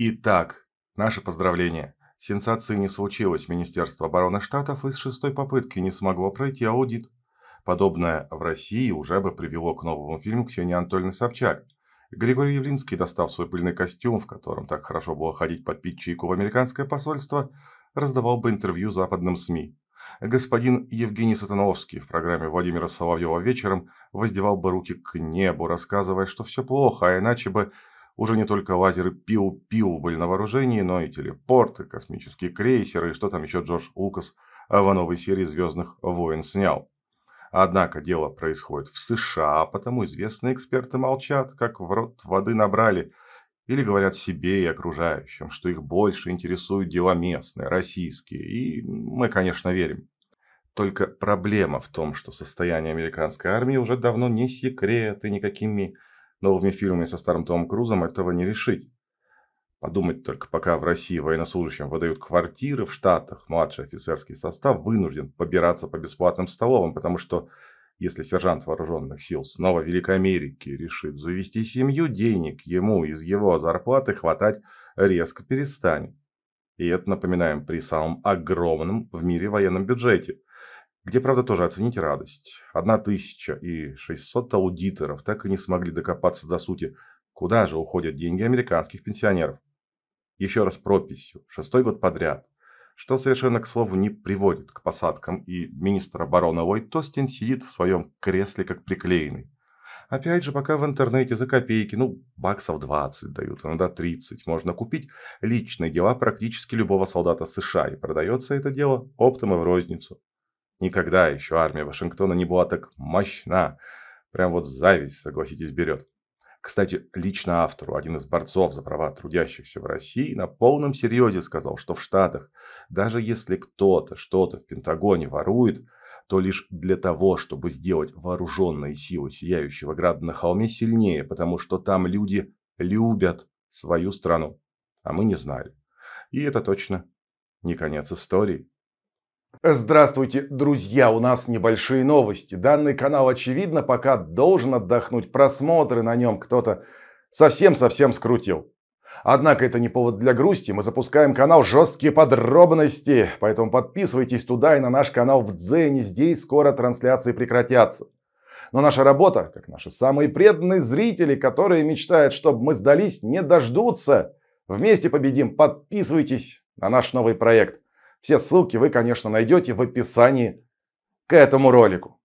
Итак, наше поздравление. Сенсации не случилось. Министерство обороны Штатов из шестой попытки не смогло пройти аудит. Подобное в России уже бы привело к новому фильму Ксении Анатольевны Собчак. Григорий Явлинский, достав свой пыльный костюм, в котором так хорошо было ходить под пить чайку в американское посольство, раздавал бы интервью западным СМИ. Господин Евгений Сатановский в программе Владимира Соловьева вечером воздевал бы руки к небу, рассказывая, что все плохо, а иначе бы уже не только лазеры Пил-Пил были на вооружении, но и телепорты, космические крейсеры и что там еще Джордж Лукас э, в новой серии «Звездных войн» снял. Однако дело происходит в США, потому известные эксперты молчат, как в рот воды набрали, или говорят себе и окружающим, что их больше интересуют дела местные, российские, и мы, конечно, верим. Только проблема в том, что состояние американской армии уже давно не секрет, и никакими Новыми фильмами со старым Томом Крузом этого не решить. Подумать только, пока в России военнослужащим выдают квартиры в Штатах, младший офицерский состав вынужден побираться по бесплатным столовым, потому что если сержант вооруженных сил снова Великой Америки решит завести семью, денег ему из его зарплаты хватать резко перестанет. И это напоминаем при самом огромном в мире военном бюджете – где, правда, тоже оцените радость. 1600 аудиторов так и не смогли докопаться до сути, куда же уходят деньги американских пенсионеров. Еще раз прописью, шестой год подряд, что совершенно, к слову, не приводит к посадкам, и министр обороны Тостин сидит в своем кресле как приклеенный. Опять же, пока в интернете за копейки, ну, баксов 20 дают, иногда 30, можно купить личные дела практически любого солдата США, и продается это дело оптом и в розницу. Никогда еще армия Вашингтона не была так мощна. Прям вот зависть, согласитесь, берет. Кстати, лично автору, один из борцов за права трудящихся в России, на полном серьезе сказал, что в Штатах, даже если кто-то что-то в Пентагоне ворует, то лишь для того, чтобы сделать вооруженные силы сияющего града на холме сильнее, потому что там люди любят свою страну. А мы не знали. И это точно не конец истории. Здравствуйте, друзья! У нас небольшие новости. Данный канал, очевидно, пока должен отдохнуть. Просмотры на нем кто-то совсем-совсем скрутил. Однако это не повод для грусти. Мы запускаем канал «Жесткие подробности». Поэтому подписывайтесь туда и на наш канал в Дзене. Здесь скоро трансляции прекратятся. Но наша работа, как наши самые преданные зрители, которые мечтают, чтобы мы сдались, не дождутся. Вместе победим. Подписывайтесь на наш новый проект – все ссылки вы, конечно, найдете в описании к этому ролику.